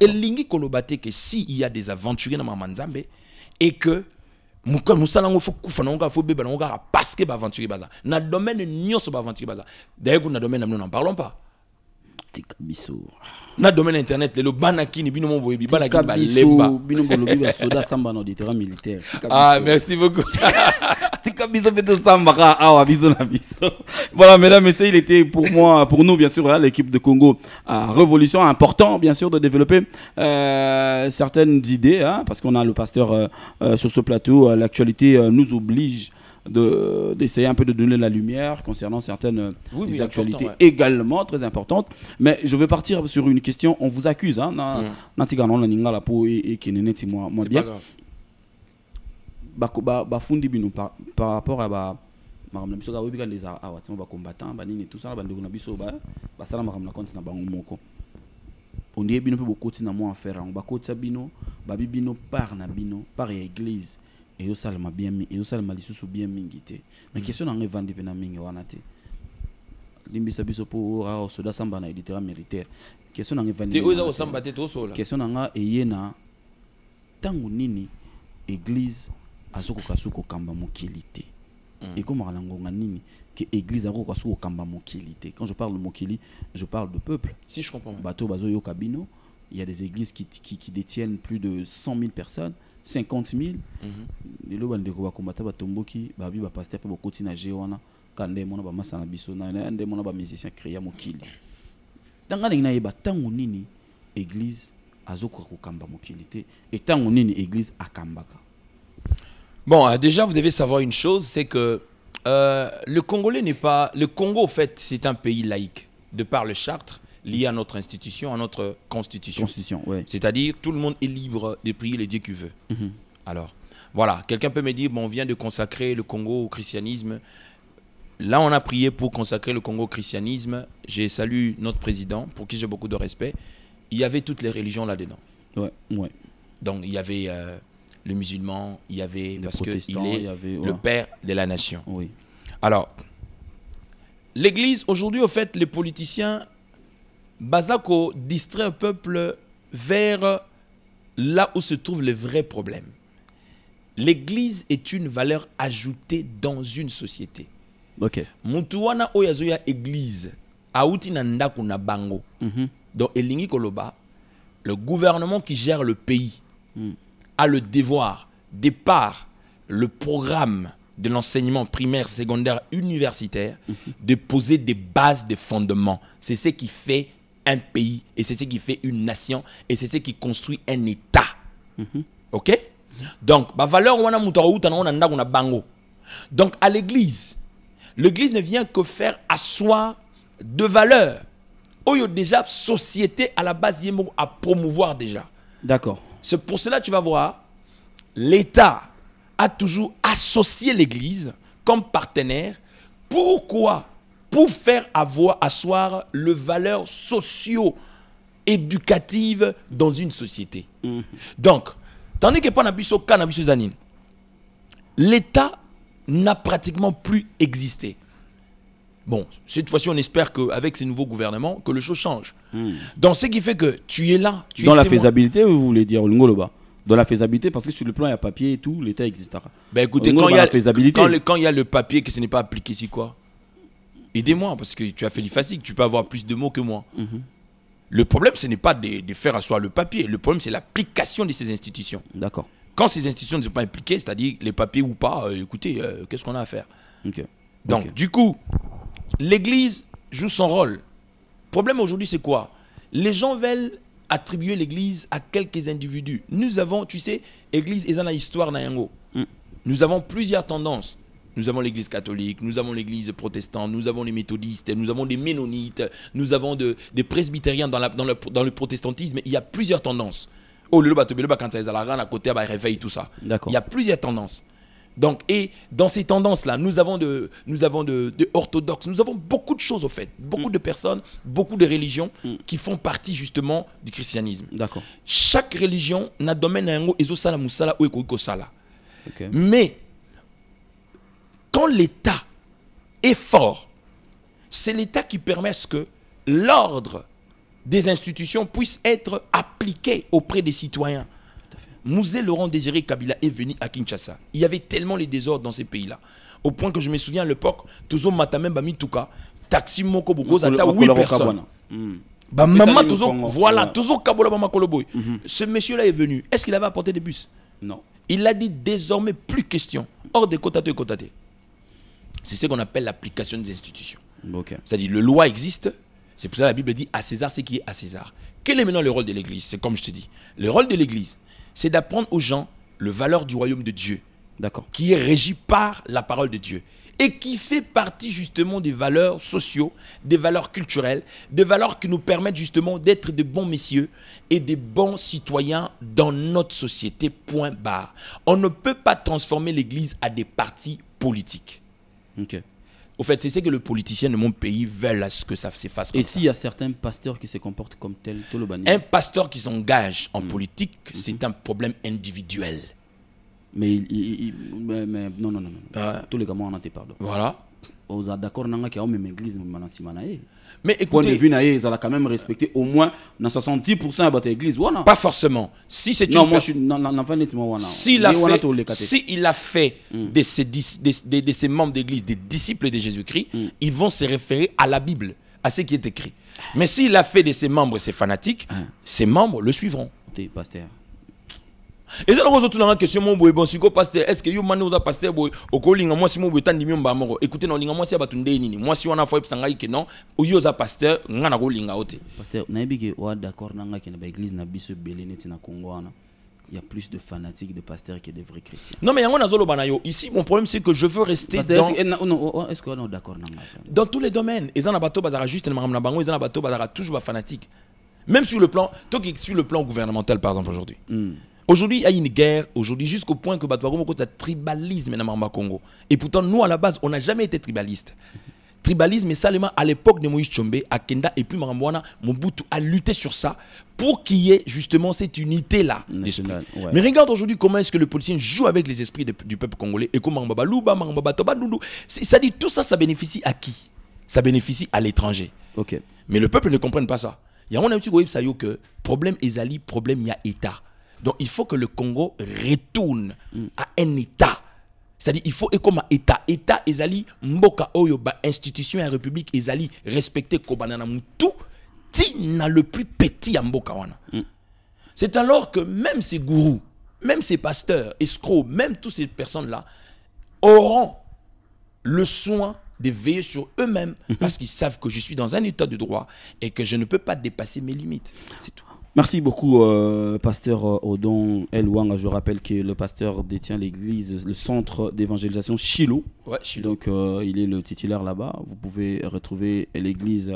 Et lingi si il y a des aventuriers dans ma manzambe et que nous faut na parce que aventurier baza na domaine baza na domaine n'en parlons pas na domaine internet bana bino bino samba dans na terrains militaire ah merci beaucoup Biso ça, ah, Voilà, mesdames, messieurs, il était pour moi, pour nous, bien sûr, l'équipe de Congo à euh, Révolution, important, bien sûr, de développer euh, certaines idées, hein, parce qu'on a le pasteur euh, sur ce plateau. L'actualité nous oblige de d'essayer un peu de donner la lumière concernant certaines actualités également très importantes mais je vais partir sur une question on vous accuse hein mm. ningala et kenene moi moi bien bafundi bino par rapport à ba makambo na biso kaka oyebi kaka nde ezala awa ntima bacombattant banini tosala bandeko na biso basala makambo na konte na bango moko ondie bino mpe bokoti na mwa affaire yango bakotisa bino babi bino part na bino part ya église ezosalema bien ezosalema lisusu bien mingi te ma mm. question nango evandi mpe na mingi wana te limbisa biso mpo oh, aa ah, osoda asamba na éditeur militaire question nango evandikestion nanga eye na ntango nini église kasuko kamba kokamba Et comme mm. on a nini que église akokoka soki kokamba mokili quand je parle de mokili je parle de peuple si je comprends bato bazoyoka il y a des églises qui, qui, qui détiennent plus de 100 000 personnes 50 000 mhm. lelo bandeko bakombata batomboki babi bapaster mpe bokoti na je des ka nde mona bamasa na biso na nde mona bamusicien créa mokili ntanga ndenge nayeba ntango nini église azokoka kokamba et te e ntango nini église akambaka Bon, euh, déjà, vous devez savoir une chose, c'est que euh, le Congolais n'est pas... Le Congo, en fait, c'est un pays laïque, de par le charte lié à notre institution, à notre constitution. Constitution, oui. C'est-à-dire, tout le monde est libre de prier les dieux qu'il veut. Mhm. Alors, voilà, quelqu'un peut me dire, bon, on vient de consacrer le Congo au christianisme. Là, on a prié pour consacrer le Congo au christianisme. J'ai salué notre président, pour qui j'ai beaucoup de respect. Il y avait toutes les religions là-dedans. Ouais, ouais. Donc, il y avait... Euh, le musulman, il y avait, parce qu'il est le père de la nation. Oui. Alors, l'Église, aujourd'hui, au fait, les politiciens, Bazako distrait un peuple vers là où se trouvent les vrais problèmes. L'Église est une valeur ajoutée dans une société. Ok. Mutuana oyazoya Église, Aouti nanda bango. Mhm. Donc, Elingi Koloba, le gouvernement qui gère le pays, mm a le devoir départ le programme de l'enseignement primaire, secondaire, universitaire, mhm. de poser des bases, des fondements. C'est ce qui fait un pays, et c'est ce qui fait une nation, et c'est ce qui construit un État. Mhm. OK Donc, bah, valeur, on a bango. Donc, à l'Église, l'Église ne vient que faire à soi de valeurs. Il y a déjà société à la base à promouvoir déjà. D'accord. C'est pour cela que tu vas voir, l'État a toujours associé l'Église comme partenaire. Pourquoi Pour faire avoir, asseoir le valeur socio-éducative dans une société. Mm-hmm. Donc, tandis que Panabiso L'État n'a pratiquement plus existé. Bon, cette fois-ci, on espère qu'avec ces nouveaux gouvernements, que le choses change. Hmm. Dans ce qui fait que tu es là. Tu dans la faisabilité, vous voulez dire, Ngoloba dans la faisabilité, parce que sur le plan, il y a papier et tout, l'État existera. Ben écoutez, quand il y a le, il y le papier que ce n'est pas appliqué, c'est quoi Aidez-moi, parce que tu as fait l'IFASIC, tu peux avoir plus de mots que moi. Mhm. Le problème, ce n'est pas de, faire faire asseoir le papier. Le problème, c'est l'application de ces institutions. D'accord. Quand ces institutions ne sont pas appliquées, c'est-à-dire les papiers ou pas, euh, écoutez, euh, qu'est-ce qu'on a à faire Donc, du coup, l'Église joue son rôle. Le problème aujourd'hui, c'est quoi Les gens veulent attribuer l'Église à quelques individus. Nous avons, tu sais, l'église, ils ont la histoire mm. Nous avons plusieurs tendances. Nous avons l'Église catholique, nous avons l'Église protestante, nous avons les méthodistes, nous avons des ménonites, nous avons des presbytériens dans, le, protestantisme. Il y a plusieurs tendances. Il y a plusieurs tendances. Donc, et dans ces tendances-là, nous avons, de, nous avons de, orthodoxes, nous avons beaucoup de choses au fait, beaucoup mm. de personnes, beaucoup de religions mm. qui font partie justement du christianisme. D'accord. Chaque religion n'a domaine à un ezosala Moussala ou Mais quand l'État est fort, c'est l'État qui permet ce que l'ordre des institutions puisse être appliqué auprès des citoyens. Mouzé Laurent Désiré Kabila est venu à Kinshasa. Il y avait tellement les désordres dans ces pays-là. Au point que je me souviens à l'époque, toujours même Bamituka, Taxi Moko 8 personnes. Bah, maman, toujours, voilà, toujours Kabola mhm. Ce monsieur-là est venu. Est-ce qu'il avait apporté des bus Non. Il a dit désormais plus question. Hors des quotas et quotas. C'est ce qu'on appelle l'application des institutions. C'est-à-dire, le loi existe. C'est pour ça que la Bible dit à César ce qui est à César. Quel est maintenant le rôle de l'Église C'est comme je te dis. Le rôle de l'Église, c'est d'apprendre aux gens le valeur du royaume de Dieu, d'accord, qui est régi par la parole de Dieu et qui fait partie justement des valeurs sociaux, des valeurs culturelles, des valeurs qui nous permettent justement d'être des bons messieurs et des bons citoyens dans notre société. On ne peut pas transformer l'Église à des partis politiques. Ok. Au fait, c'est que le politicien de mon pays veut, à ce que ça s'efface. Et s'il y a certains pasteurs qui se comportent comme tel, Tolobani Un pasteur qui s'engage en mm. politique, mm-hmm. c'est un problème individuel. Mais, il, non, non, non. Ah. Tous les gamins, en ont, été pardon. Voilà. Vous êtes on a même église, mais maintenant, si eh. Mais écoutez, point ils allaient quand même respecter au moins dans 70% de l'église. Pas forcément. Si c'est une non, moi, je suis, non, si il a fait hmm. de, ses, de, de, membres d'église des disciples de Jésus-Christ, hmm. ils vont se référer à la Bible, à ce qui est écrit. Mais s'il a fait de ses membres ses fanatiques, ses ah. membres le suivront. Pasteur. Et eza loko ozotulanga question mon boye bon siko vous estce yo mande oza paster boye okolinga mwasi moko boye etandimi yo mbala moko ekute na olinga mwasi ya si nde nini si on a fait ngai que non oyo pasteur, paster nga nakolinga yo te paster nayebi ke oa d'accord nanga que na baeglise na biso ebele neti na kongo wana il y a plus de fanatiques de pasteurs que de vrais chrétiens. Non, mais il y a un Ici, mon problème, c'est que je veux rester Pasteur, dans... Eh, oh, oh, oh, est-ce qu'on est, est, que... non, d'accord Dans tous les domaines. Ils ont un bateau, ils juste un bateau, ils ont un bateau, toujours fanatique. Même sur le plan, sur le plan gouvernemental, par exemple, aujourd'hui. Mm. Aujourd'hui, il y a une guerre, aujourd'hui, jusqu'au point que Batois-Gomoko, ça tribalisme dans Mamba Congo. Et pourtant, nous, à la base, on n'a jamais été tribalistes. Tribalisme et seulement à l'époque de Moïse Chombe, à Kenda et puis Marambouana, Mobutu a lutté sur ça pour qu'il y ait justement cette unité-là Mais regarde aujourd'hui comment est-ce que le policier joue avec les esprits du peuple congolais et comment Mambaba Louba, Mambaba Toba Ça dit tout ça, ça bénéficie à qui Ça bénéficie à l'étranger. Ok. Mais le peuple ne comprend pas ça. Il y a un petit que problème Ezali, problème il y a État. Donc il faut que le Congo retourne à un État. C'est-à-dire il faut et comme État, État ezali mboka oyo institution et république ezali respecter kobanana mutu tina le plus petit à mboka mm. C'est alors que même ces gourous, même ces pasteurs, escrocs, même toutes ces personnes-là auront le soin de veiller sur eux-mêmes mm-hmm. parce qu'ils savent que je suis dans un état de droit et que je ne peux pas dépasser mes limites. C'est tout. Merci beaucoup, euh, pasteur euh, Odon El Wang. Je rappelle que le pasteur détient l'église, le centre d'évangélisation Chilo. Ouais, Donc, euh, il est le titulaire là-bas. Vous pouvez retrouver l'église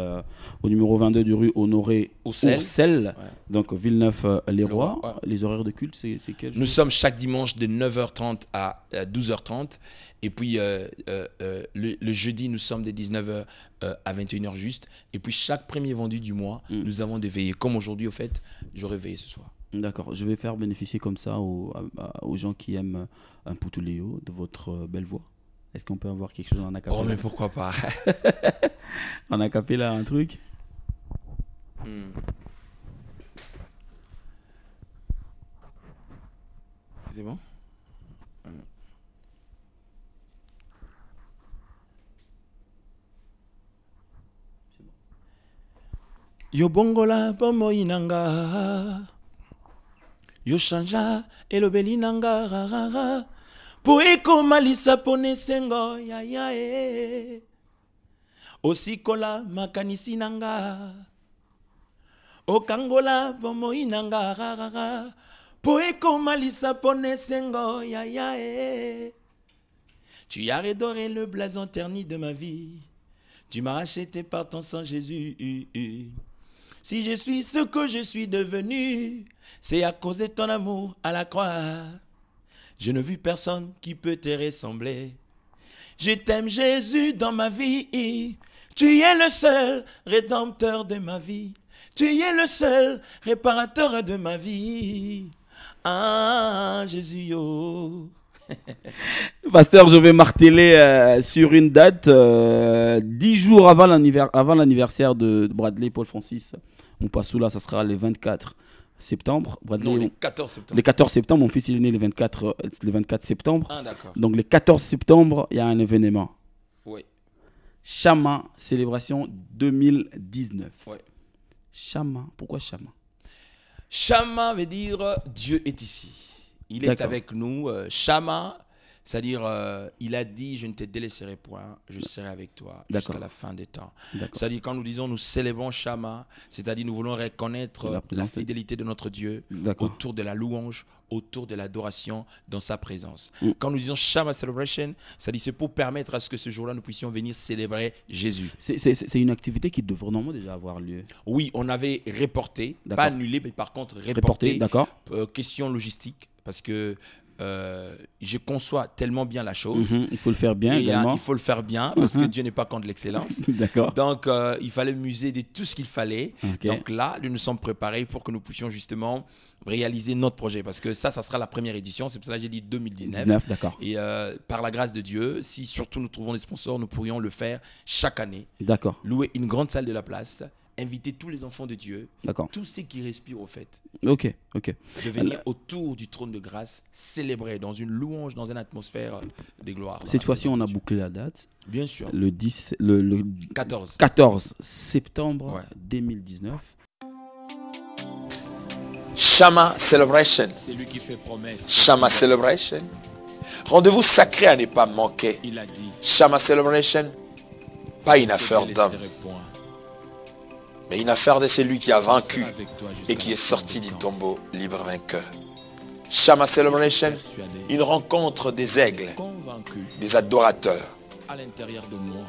au numéro 22 du rue Honoré Oursel. Donc, Villeneuve-les-Rois. Les horaires de culte, c'est quel Nous sommes chaque dimanche de 9h30 à 12h30. Et puis, le, jeudi, nous sommes de 19h à 21h juste. Et puis, chaque premier vendu du mois, mm. nous avons des veillées, comme aujourd'hui, au fait, je réveille ce soir. D'accord, je vais faire bénéficier comme ça aux, gens qui aiment un Léo de votre euh, belle voix. Est-ce qu'on peut avoir quelque chose en acapé Oh, mais pourquoi pas En là un truc hmm. C'est bon Yo Bongola na Yo yoshanja elobeli na nga rarara mpo ekoma sengo, esengo yaya e osikola makanisi na nga okangola pomoinanga na nga rarara mpo ekoma lisapona esengo yaya e. tu as redoré le blason terni de ma vie tu m'as racheté par ton sang jésus si je suis ce que je suis devenu, c'est à cause de ton amour à la croix. Je ne vis personne qui peut te ressembler. Je t'aime Jésus dans ma vie. Tu es le seul rédempteur de ma vie. Tu es le seul réparateur de ma vie. Ah, Jésus, oh. Pasteur, je vais marteler euh, sur une date, 10 euh, jours avant l'anniversaire de, Bradley Paul Francis. où là ça sera le 24 septembre. non, le 14 septembre. Le 14 septembre, mon fils est né le 24, 24 euh, septembre. Ah, Donc le 14 septembre, il y a un événement. Oui. Chama, célébration 2019. Oui. Chama, pourquoi Chama Chama veut dire Dieu est ici. Il est avec nous. Chama euh, c'est-à-dire, euh, il a dit, je ne te délaisserai point, je serai avec toi jusqu'à la fin des temps. C'est-à-dire, quand nous disons, nous célébrons Shama, c'est-à-dire, nous voulons reconnaître la, fidélité de notre Dieu autour de la louange, autour de l'adoration dans sa présence. Mm. Quand nous disons Shama Celebration, c'est-à-dire, c'est pour permettre à ce que ce jour-là, nous puissions venir célébrer Jésus. C'est une activité qui devrait normalement déjà avoir lieu. Oui, on avait reporté, pas annulé, mais par contre reporté. d'accord. Euh, question logistique parce que euh, je conçois tellement bien la chose. Mhm, il faut le faire bien hein, il faut le faire bien parce que mhm. Dieu n'est pas contre l'excellence. D'accord. Donc, euh, il fallait muser de tout ce qu'il fallait. Donc là, nous nous sommes préparés pour que nous puissions justement réaliser notre projet parce que ça, ça sera la première édition. C'est pour ça que j'ai dit 2019. d'accord. Et euh, par la grâce de Dieu, si surtout nous trouvons des sponsors, nous pourrions le faire chaque année. D'accord. Louer une grande salle de la place inviter tous les enfants de Dieu, tous ceux qui respirent au fait. Ok, De venir autour du trône de grâce, célébrer dans une louange, dans une atmosphère de gloire. Cette fois-ci, on a bouclé la date. Bien sûr. Le, 10, le, 14. 14 septembre 2019. Shama Celebration. C'est lui qui fait promesse. Shama Celebration. Rendez-vous sacré à ne pas manquer. Il a dit. Shama Celebration. Pas une affaire d'homme mais une affaire de celui qui a vaincu et qui est sorti du tombeau libre vainqueur. Shama Celebration, une rencontre des aigles, des adorateurs,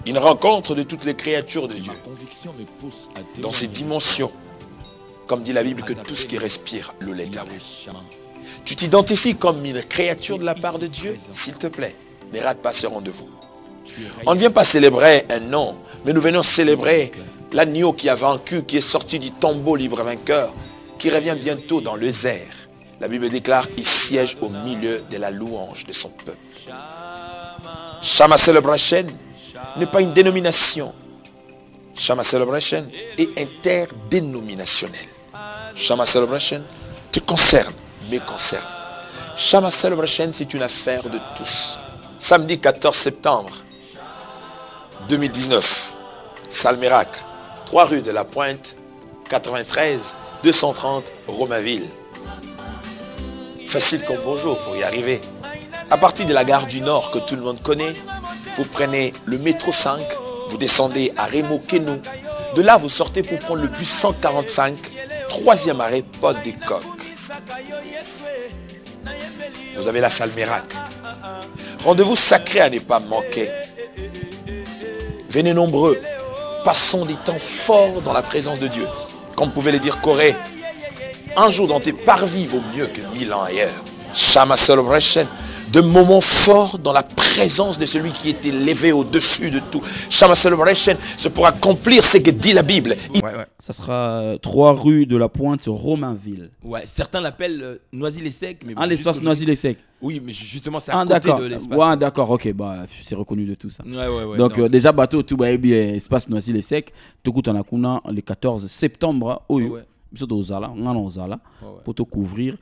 une rencontre de toutes les créatures de Dieu, dans ces dimensions, comme dit la Bible, que tout ce qui respire le à lui. Tu t'identifies comme une créature de la part de Dieu, s'il te plaît, ne rate pas ce rendez-vous. On ne vient pas célébrer un nom, mais nous venons célébrer l'agneau qui a vaincu, qui est sorti du tombeau libre vainqueur, qui revient bientôt dans le zère La Bible déclare, il siège au milieu de la louange de son peuple. Shama Celebration n'est pas une dénomination. Shama Celebration est interdénominationnel. Shama Celebration te concerne, me concerne. Shama Celebration, c'est une affaire de tous. Samedi 14 septembre, 2019. Salle 3 rue de la Pointe, 93 230 Romainville. Facile comme bonjour pour y arriver. À partir de la gare du Nord que tout le monde connaît, vous prenez le métro 5, vous descendez à Remo kénou De là, vous sortez pour prendre le bus 145, troisième arrêt, pas des Coques. Vous avez la salle Rendez-vous sacré à ne pas manquer. Venez nombreux. Passons des temps forts dans la présence de Dieu. Comme pouvait le dire Corée, un jour dans tes parvis vaut mieux que mille ans ailleurs. Shama de moments forts dans la présence de celui qui était levé au-dessus de tout. Chama Celebration, c'est pour accomplir ce que dit la Bible. Ça sera euh, trois rues de la Pointe, Romainville. Ouais, certains l'appellent euh, Noisy-les-Secs. mais espace l'espace Noisy-les-Secs. Oui, mais justement, c'est à côté de l'espace. Ouais, d'accord, ok, bah, c'est reconnu de tout ça. Ouais, ouais, ouais, Donc, euh, déjà, bateau, tout, bah, eh bien, espace Noisy-les-Secs, tout en en les 14 septembre, hein, au pour te couvrir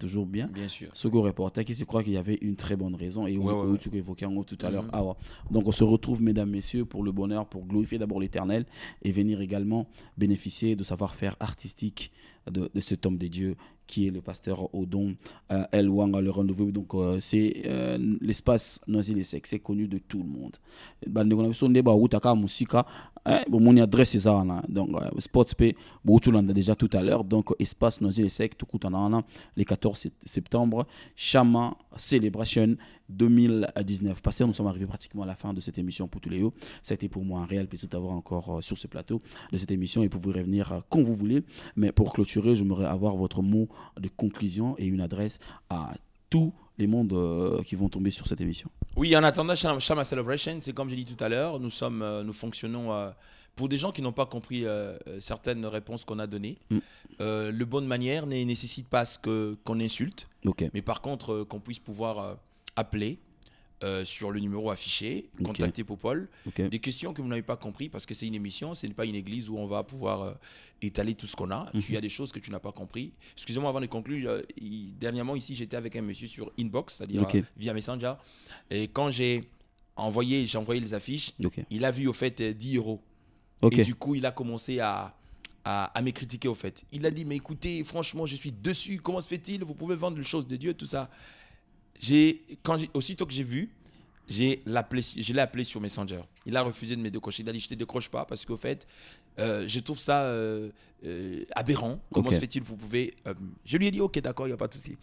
toujours bien bien sûr que reporter qui se croit qu'il y avait une très bonne raison et oui évoqué haut tout à l'heure mhm. donc on se retrouve mesdames messieurs pour le bonheur pour glorifier d'abord l'éternel et venir également bénéficier de savoir-faire artistique de, de cet homme de Dieu qui est le pasteur Odon euh, El le rendez Donc, euh, c'est euh, l'espace noisy les sec c'est connu de tout le monde. Hein, mon adresse est ça. Donc, déjà tout à l'heure. Donc, espace noisy les sec tout le 14 septembre, Chama Celebration. 2019. Passé, nous sommes arrivés pratiquement à la fin de cette émission pour tous les hauts. Ça a été pour moi un réel plaisir d'avoir encore euh, sur ce plateau de cette émission et pour vous revenir euh, quand vous voulez. Mais pour clôturer, j'aimerais avoir votre mot de conclusion et une adresse à tous les mondes euh, qui vont tomber sur cette émission. Oui, en attendant chama Celebration, c'est comme j'ai dit tout à l'heure, nous nous fonctionnons pour des gens qui n'ont pas compris certaines réponses qu'on a données. Mm. Le le de manière ne nécessite pas que qu'on insulte, mais par contre qu'on puisse pouvoir appeler euh, sur le numéro affiché, contacter Popol. Des questions que vous n'avez pas compris parce que c'est une émission, ce n'est pas une église où on va pouvoir euh, étaler tout ce qu'on a. Il y a des choses que tu n'as pas compris. Excusez-moi avant de conclure, euh, dernièrement ici j'étais avec un monsieur sur inbox, c'est-à-dire via Messenger, et quand j'ai envoyé, envoyé les affiches, il a vu au fait 10 euros. Et du coup il a commencé à à, à me critiquer au fait. Il a dit, mais écoutez, franchement, je suis dessus, comment se fait-il Vous pouvez vendre les choses de Dieu, tout ça quand aussitôt que j'ai vu, j'ai je l'ai appelé sur Messenger. Il a refusé de me décrocher. Il a dit Je ne te décroche pas parce qu'au fait, euh, je trouve ça euh, euh, aberrant. Comment se fait-il Vous pouvez. je lui ai dit Ok, d'accord, il n'y a pas de souci.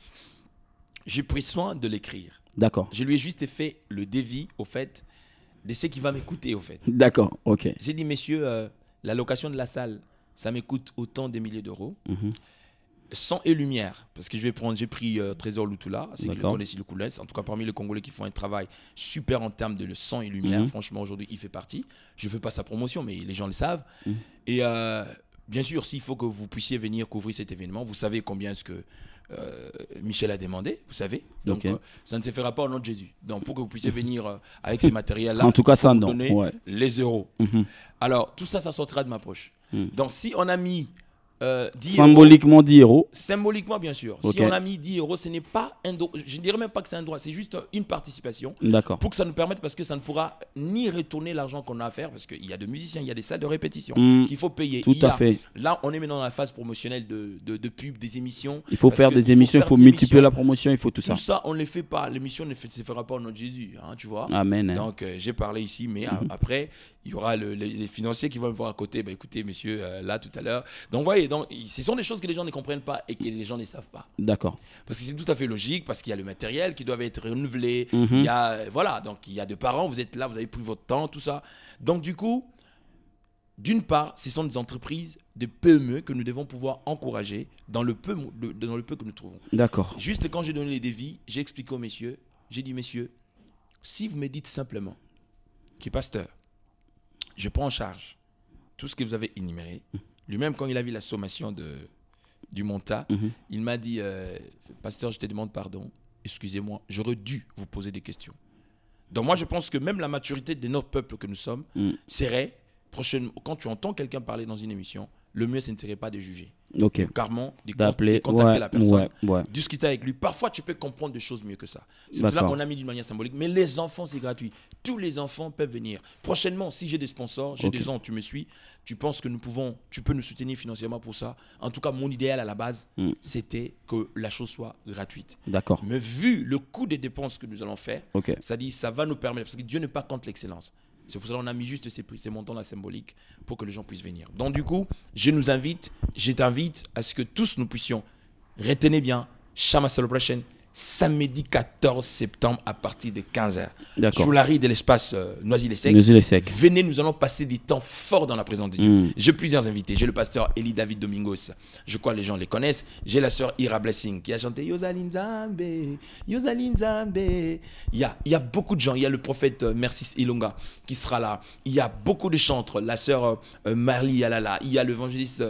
J'ai pris soin de l'écrire. D'accord. Je lui ai juste fait le devis, au fait, de ce qui va m'écouter, au fait. D'accord, ok. J'ai dit Messieurs, la location de la salle, ça m'écoute autant des milliers d'euros. Mhm. Sang et lumière, parce que je vais prendre, j'ai pris euh, Trésor Lutula, c'est que le connaissez le Koulès, en tout cas parmi les Congolais qui font un travail super en termes de le sang et lumière. Mhm. Franchement, aujourd'hui, il fait partie. Je ne fais pas sa promotion, mais les gens le savent. Mhm. Et euh, bien sûr, s'il faut que vous puissiez venir couvrir cet événement, vous savez combien est-ce que euh, Michel a demandé, vous savez. Donc, ça ne se fera pas au nom de Jésus. Donc, pour que vous puissiez venir avec ces matériels-là, en tout cas, ça non. les euros. Mhm. Alors, tout ça, ça sortira de ma poche. Donc, si on a mis euh, Symboliquement 10 euros. Symboliquement, bien sûr. Si on a mis 10 euros, ce n'est pas un droit. Je ne dirais même pas que c'est un droit, c'est juste une participation. D'accord. Pour que ça nous permette, parce que ça ne pourra ni retourner l'argent qu'on a à faire, parce qu'il y a des musiciens, il y a des salles de répétition hmm. qu'il faut payer. Tout à fait. Là, on est maintenant dans la phase promotionnelle de, de, pub, des émissions. Il faut faire des émissions, il faut, multiplier la promotion, il faut tout ça. Tout ça, on ne le fait pas. L'émission ne se fera pas au nom de Jésus, hein, tu vois. Amen. Hein. Donc, euh, j'ai parlé ici, mais mhm. après, il y aura les, financiers qui vont me voir à côté. Bah, écoutez, messieurs, euh, là, tout à l'heure. Donc, voyez, ce sont des choses que les gens ne comprennent pas et que les gens ne savent pas. D'accord. Parce que c'est tout à fait logique, parce qu'il y a le matériel qui doit être renouvelé. Mhm. Il y a, euh, voilà, donc il y a des parents, vous êtes là, vous avez pris votre temps, tout ça. Donc, du coup, d'une part, ce sont des entreprises de PME que nous devons pouvoir encourager dans le peu, dans le que nous trouvons. D'accord. Juste quand j'ai donné les devis, j'ai expliqué aux messieurs, j'ai dit, messieurs, si vous me dites simplement que, pasteur, je prends en charge tout ce que vous avez énuméré, lui-même, quand il a vu la sommation de, du Monta, mhm. il m'a dit euh, Pasteur, je te demande pardon, excusez-moi, j'aurais dû vous poser des questions. Donc, moi, je pense que même la maturité de notre peuple que nous sommes mm. serait, prochainement, quand tu entends quelqu'un parler dans une émission, le mieux, ce ne serait pas de juger. Ok. Carrément, de, contacter la personne, discuter avec lui. Parfois, tu peux comprendre des choses mieux que ça. C'est pour cela qu'on a mis d'une manière symbolique. Mais les enfants, c'est gratuit. Tous les enfants peuvent venir. Prochainement, si j'ai des sponsors, j'ai des gens, tu me suis, tu penses que nous pouvons, tu peux nous soutenir financièrement pour ça. En tout cas, mon idéal à la base, hmm. c'était que la chose soit gratuite. D'accord. Mais vu le coût des dépenses que nous allons faire, ça dit, ça va nous permettre, parce que Dieu ne pas contre l'excellence. C'est pour cela qu'on a mis juste ces, montants-là symboliques pour que les gens puissent venir. Donc du coup, je nous invite, je t'invite à ce que tous nous puissions retenez bien, Shama Celebration, samedi 14 septembre à partir de 15h. Sous la rue de l'espace euh, Noisy-les-Secs. -les Venez, nous allons passer des temps forts dans la présence de Dieu. Hmm. J'ai plusieurs invités. J'ai le pasteur Eli David Domingos. Je crois que les gens les connaissent. J'ai la sœur Ira Blessing qui a chanté Yosalin Zambe, Zambe. Il y a, il y a beaucoup de gens. Il y a le prophète merci euh, Mercis Ilonga qui sera là. Il y a beaucoup de chantres. La sœur euh, euh Yalala Alala. Il y a l'évangéliste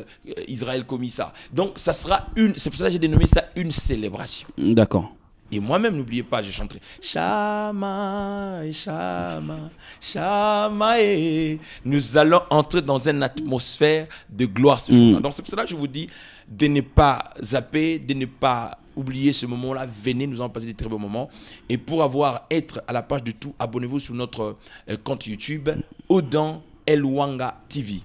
Israël Komissa. Donc, ça sera une. C'est pour ça que j'ai dénommé ça une célébration. D'accord. Et moi-même, n'oubliez pas, je chanterai Shamae, Shamae, Shamae eh. ». Nous allons entrer dans une atmosphère de gloire ce mm. jour-là. Donc, c'est pour cela que je vous dis de ne pas zapper, de ne pas oublier ce moment-là. Venez, nous allons passer des très beaux moments. Et pour avoir être à la page de tout, abonnez-vous sur notre euh, compte YouTube, Odan Elwanga TV.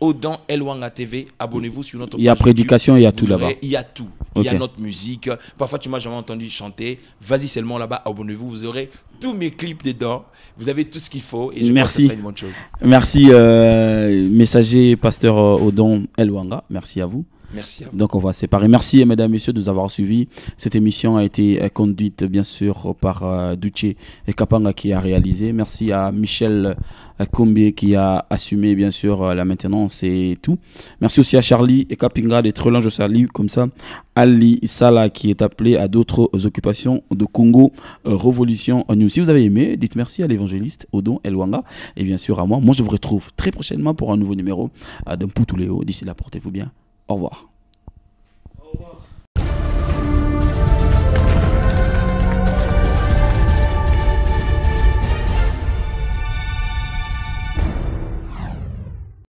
Odan Elwanga TV. Abonnez-vous sur notre Il y a prédication, il y a tout là-bas. Il y a tout. Il y a notre musique. Parfois, tu m'as jamais entendu chanter. Vas-y seulement là-bas, abonnez-vous. Vous aurez tous mes clips dedans. Vous avez tout ce qu'il faut. Et je merci. que ça sera une bonne chose. Merci, euh, messager pasteur euh, Odon Elwanga. Merci à vous. Merci. Donc on va séparer. Merci mesdames, messieurs de nous avoir suivis. Cette émission a été euh, conduite bien sûr par euh, et Kapanga qui a réalisé. Merci à Michel Kombe euh, qui a assumé bien sûr euh, la maintenance et tout. Merci aussi à Charlie et Kapinga et Trelange je salue comme ça. Ali Sala qui est appelé à d'autres occupations de Congo Révolution News. Si vous avez aimé, dites merci à l'évangéliste Odon Elwanga et bien sûr à moi. Moi je vous retrouve très prochainement pour un nouveau numéro euh, d'un Léo. D'ici là, portez-vous bien. Au revoir.